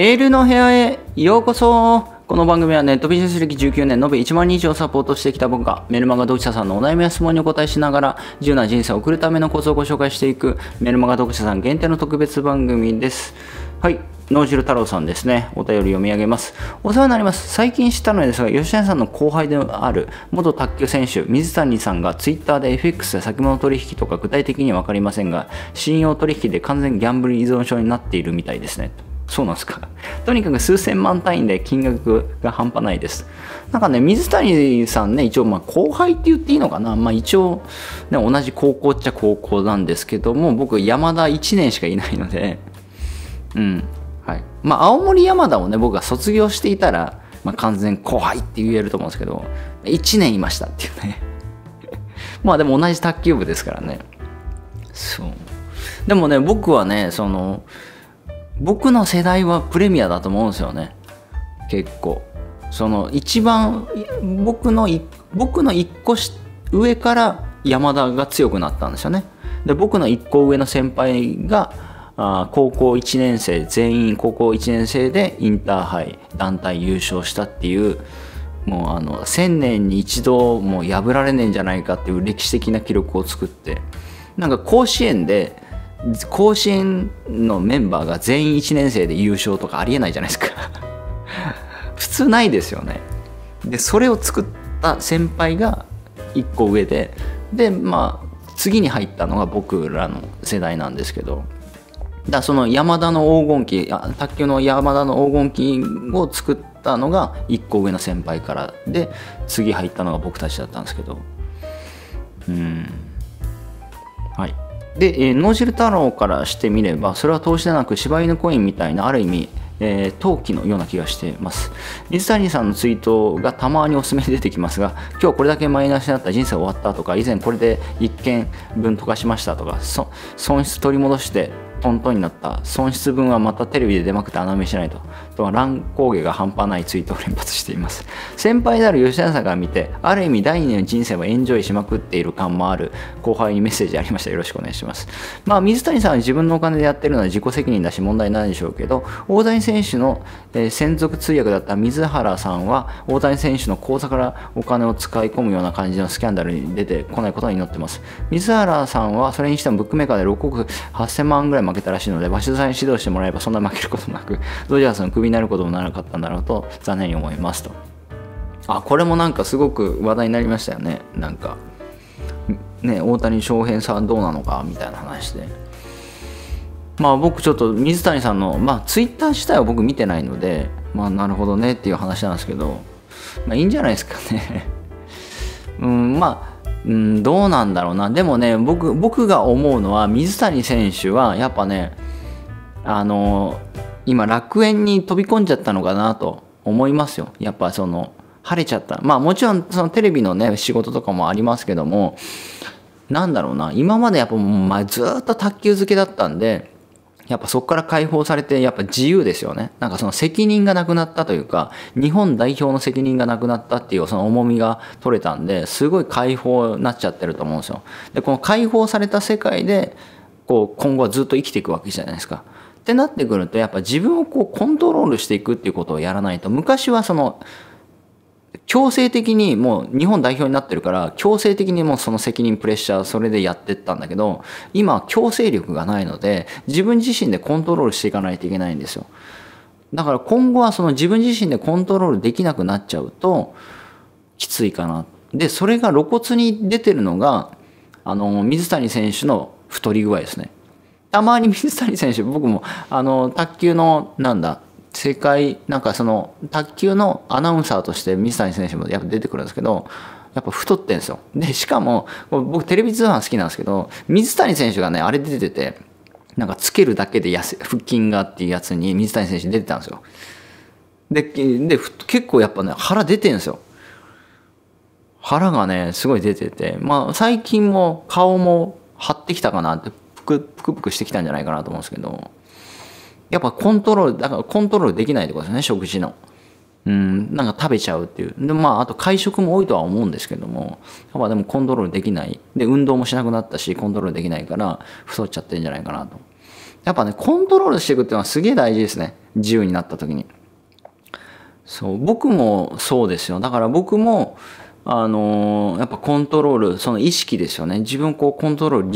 エールの部屋へようこそこの番組はネットビジネス歴19年延べ1万人以上サポートしてきた僕がメルマガ読者さんのお悩みや質問にお答えしながら自由な人生を送るためのコツをご紹介していくメルマガ読者さん限定の特別番組です。はい。脳汁太郎さんですね。お便り読み上げます。お世話になります。最近知ったのですが、吉谷さんの後輩である元卓球選手、水谷さんが Twitter で FX で先物取引とか具体的には分かりませんが、信用取引で完全ギャンブル依存症になっているみたいですね。そうなんですか。とにかく数千万単位で金額が半端ないです。なんかね、水谷さんね、一応、まあ、後輩って言っていいのかな。まあ、一応、ね、同じ高校っちゃ高校なんですけども、僕、山田1年しかいないので、うん。はい。まあ、青森山田をね、僕が卒業していたら、まあ、完全後輩って言えると思うんですけど、1年いましたっていうね。まあ、でも同じ卓球部ですからね。そう。でもね、僕はね、その、僕の世代はプレミアだと思うんですよね結構その一番僕の僕の一個上から山田が強くなったんですよねで僕の一個上の先輩があ高校1年生全員高校1年生でインターハイ団体優勝したっていうもうあの1,000年に一度もう破られねえんじゃないかっていう歴史的な記録を作ってなんか甲子園で甲子園のメンバーが全員1年生で優勝とかありえないじゃないですか 普通ないですよねでそれを作った先輩が1個上ででまあ次に入ったのが僕らの世代なんですけどだその山田の黄金期卓球の山田の黄金期を作ったのが1個上の先輩からで次入ったのが僕たちだったんですけどうんはい。で、えー、脳ル太郎からしてみればそれは投資でなく柴犬コインみたいなある意味えー、陶器のような気がしてます。水谷さんのツイートがたまにおすすめで出てきますが、今日これだけマイナスになった人生終わったとか、以前これで1件分溶かしましたとか、損失取り戻してトントンになった損失分はまたテレビで出まくって穴埋めしないととは乱高下が半端ないツイートを連発しています 先輩である吉田さんから見てある意味第二の人生をエンジョイしまくっている感もある後輩にメッセージありましたよろしくお願いしますまあ水谷さんは自分のお金でやってるのは自己責任だし問題ないでしょうけど大谷選手の、え専属通訳だった水原さんは大谷選手の口座からお金を使い込むような感じのスキャンダルに出てこないことになってます水原さんはそれにしてもブックメーカーで6億8000万ぐらい負けたらしいので、鷲田さんに指導してもらえばそんな負けることなく、ドジャースのクビになることもならなかったんだろうと、残念に思いますと。あ、これもなんかすごく話題になりましたよね。なんか、ね、大谷翔平さんどうなのかみたいな話で。まあ僕ちょっと水谷さんの、まあツイッター自体は僕見てないので、まあなるほどねっていう話なんですけど、まあいいんじゃないですかね。うん、まあうん、どうなんだろうな。でもね、僕、僕が思うのは、水谷選手は、やっぱね、あの、今、楽園に飛び込んじゃったのかなと思いますよ。やっぱその、晴れちゃった。まあもちろん、そのテレビのね、仕事とかもありますけども、なんだろうな、今までやっぱずっと卓球漬けだったんで、やっぱそこから解放されて、やっぱ自由ですよね。なんかその責任がなくなったというか、日本代表の責任がなくなったっていうその重みが取れたんで、すごい解放になっちゃってると思うんですよ。で、この解放された世界で、こう、今後はずっと生きていくわけじゃないですか。ってなってくると、やっぱ自分をこう、コントロールしていくっていうことをやらないと、昔はその、強制的にもう日本代表になってるから強制的にもうその責任プレッシャーそれでやってったんだけど今強制力がないので自分自身でコントロールしていかないといけないんですよだから今後はその自分自身でコントロールできなくなっちゃうときついかなでそれが露骨に出てるのがあの水谷選手の太り具合ですねたまに水谷選手僕もあの卓球のなんだ世界なんかその卓球のアナウンサーとして水谷選手もやっぱ出てくるんですけどやっぱ太ってんですよでしかも僕テレビ通販好きなんですけど水谷選手がねあれ出ててなんかつけるだけで腹筋がっていうやつに水谷選手出てたんですよでで結構やっぱね腹出てんですよ腹がねすごい出ててまあ最近も顔も張ってきたかなってぷくぷくしてきたんじゃないかなと思うんですけどやっぱコントロール、だからコントロールできないってことですね、食事の。うん、なんか食べちゃうっていう。で、まあ、あと会食も多いとは思うんですけども、やっぱでもコントロールできない。で、運動もしなくなったし、コントロールできないから、太っちゃってるんじゃないかなと。やっぱね、コントロールしていくっていうのはすげえ大事ですね。自由になった時に。そう、僕もそうですよ。だから僕も、あのー、やっぱコントロール、その意識ですよね。自分をこうコントロール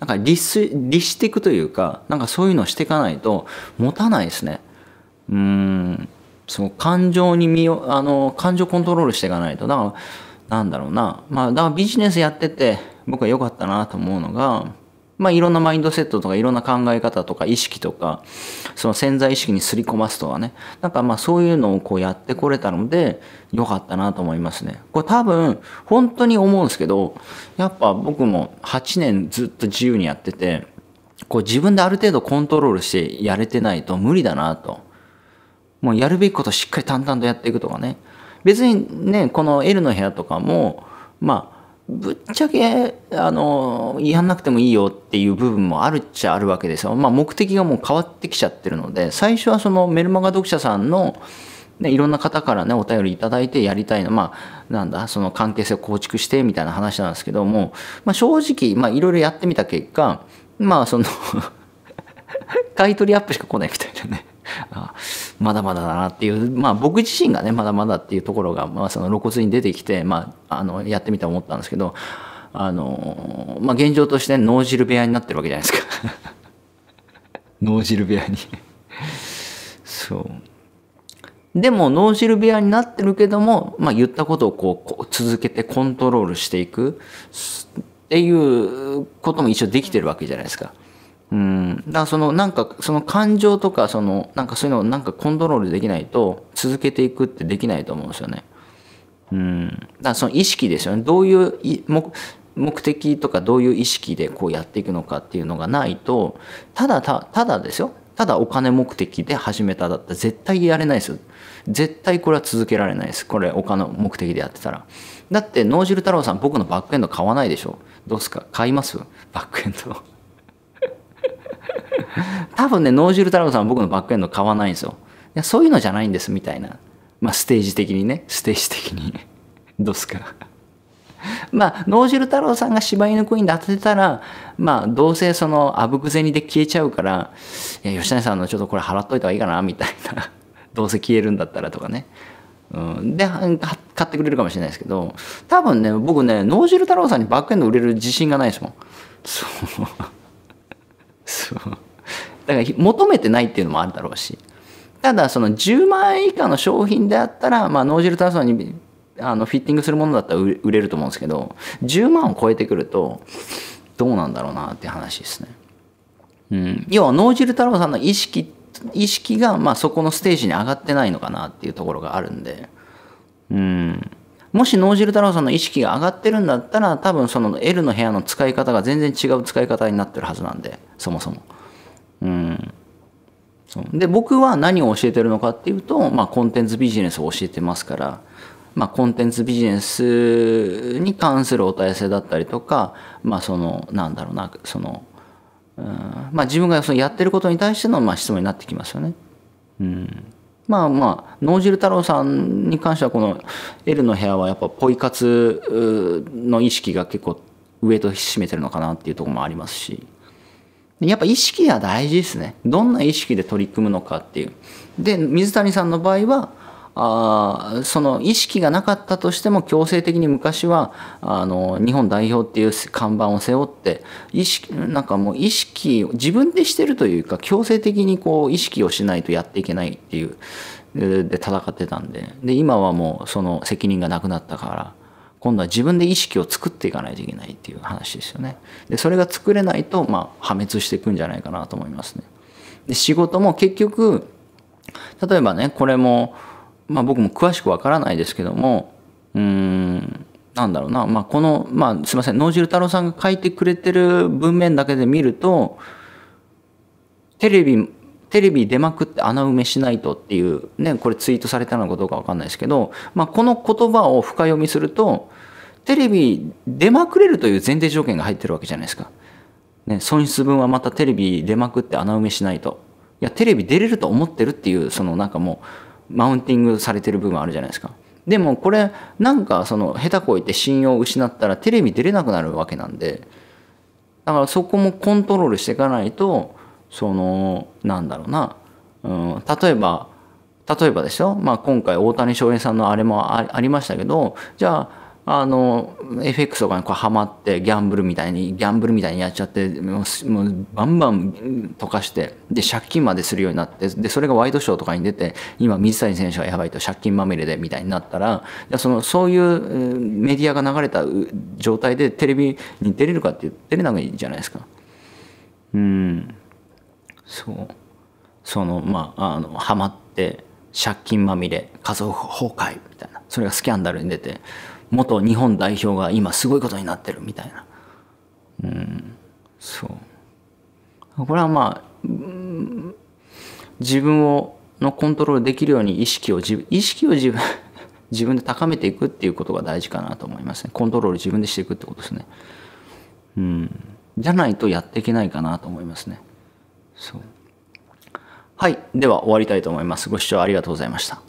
なんか律律していくというかなんかそういうのをしていかないと持たないですねうんその感情に身をあの感情コントロールしていかないとだからなんだろうなまあだからビジネスやってて僕は良かったなと思うのがまあ、いろんなマインドセットとかいろんな考え方とか意識とかその潜在意識にすり込ますとかねなんかまあそういうのをこうやってこれたので良かったなと思いますねこれ多分本当に思うんですけどやっぱ僕も8年ずっと自由にやっててこう自分である程度コントロールしてやれてないと無理だなともうやるべきことしっかり淡々とやっていくとかね別にねこの L の部屋とかもまあぶっちゃけあのやんなくてもいいよっていう部分もあるっちゃあるわけですよ。まあ、目的がもう変わってきちゃってるので最初はそのメルマガ読者さんの、ね、いろんな方からねお便りいただいてやりたいのまあなんだその関係性を構築してみたいな話なんですけども、まあ、正直、まあ、いろいろやってみた結果まあその 買い取りアップしか来ないみたいな。まだまだだなっていう、まあ、僕自身がねまだまだっていうところが、まあ、その露骨に出てきて、まあ、あのやってみて思ったんですけどあの、まあ、現状として脳汁部屋になってるわけじゃないですか 脳汁部屋にそうでも脳汁部屋になってるけども、まあ、言ったことをこう続けてコントロールしていくっていうことも一応できてるわけじゃないですか。うん、だからそのなんかその感情とかそのなんかそういうのをなんかコントロールできないと続けていくってできないと思うんですよね。うん、だからその意識ですよねどういうい目的とかどういう意識でこうやっていくのかっていうのがないとただたただですよただお金目的で始めただったら絶対やれないですよ絶対これは続けられないですこれお金目的でやってたらだって脳汁太郎さん僕のバックエンド買わないでしょどうすか買いますバックエンド多分ね、ジ汁太郎さんは僕のバックエンド買わないんですよ。いや、そういうのじゃないんです、みたいな。まあ、ステージ的にね、ステージ的に どうすかまあ、ジ汁太郎さんが柴犬クイーンで当ててたら、まあ、どうせその、あぶく銭で消えちゃうから、いや、吉谷さんのちょっとこれ払っといた方がいいかな、みたいな。どうせ消えるんだったらとかね。うん、で、買ってくれるかもしれないですけど、多分ね、僕ね、脳汁太郎さんにバックエンド売れる自信がないですもん。そう。そう。だから求めてないっていうのもあるだろうし。ただその10万円以下の商品であったら、まあ、脳汁炭素にあのフィッティングするものだったら売れると思うんですけど10万を超えてくるとどうなんだろうなって話ですね。うん、要は脳汁太郎さんの意識意識がまあそこのステージに上がってないのかなっていうところがあるんで、うん、もし脳汁太郎さんの意識が上がってるんだったら多分その L の部屋の使い方が全然違う使い方になってるはずなんでそもそも。うん、そうで僕は何を教えてるのかっていうと、まあ、コンテンツビジネスを教えてますから、まあ、コンテンツビジネスに関するお問い合わせだったりとか、まあ、そのなんだろうなその、うんまあ、自分がそのやってることに対してのまあ質問になってきますよね。うんまあまあ、脳汁太郎さんに関しては、この L の部屋はやっぱポイ活の意識が結構上と締めてるのかなっていうところもありますし、やっぱ意識は大事ですね。どんな意識で取り組むのかっていう。で、水谷さんの場合は、あその意識がなかったとしても強制的に昔はあの日本代表っていう看板を背負って意識なんかもう意識自分でしてるというか強制的にこう意識をしないとやっていけないっていうで戦ってたんでで今はもうその責任がなくなったから今度は自分で意識を作っていかないといけないっていう話ですよね。でそれが作れないと、まあ、破滅していくんじゃないかなと思いますね。で仕事も結局例えばねこれも、まあ、僕も詳しくわからないですけどもうーんなんだろうな、まあ、この、まあ、すいません脳汁太郎さんが書いてくれてる文面だけで見るとテレビテレビ出まくって穴埋めしないとっていう、ね、これツイートされたのかどうかわかんないですけど、まあ、この言葉を深読みすると、テレビ出まくれるという前提条件が入ってるわけじゃないですか。ね、損失分はまたテレビ出まくって穴埋めしないと。いや、テレビ出れると思ってるっていう、そのなんかもう、マウンティングされてる部分あるじゃないですか。でもこれ、なんかその、下手こいて信用を失ったらテレビ出れなくなるわけなんで、だからそこもコントロールしていかないと、そのなんだろうな、うん、例えば例えばですよ、まあ、今回大谷翔平さんのあれもありましたけどじゃああの FX とかにこうハマってギャンブルみたいにギャンブルみたいにやっちゃってもうバンバン溶かしてで借金までするようになってでそれがワイドショーとかに出て今水谷選手がやばいと借金まみれでみたいになったらそのそういうメディアが流れた状態でテレビに出れるかって出れないじゃないですか。うんそうそのまああのハマって借金まみれ家族崩壊みたいなそれがスキャンダルに出て元日本代表が今すごいことになってるみたいなうんそうこれはまあ自分をのコントロールできるように意識を自分意識を自分 自分で高めていくっていうことが大事かなと思いますねコントロール自分でしていくってことですねうんじゃないとやっていけないかなと思いますねそうはいでは終わりたいと思いますご視聴ありがとうございました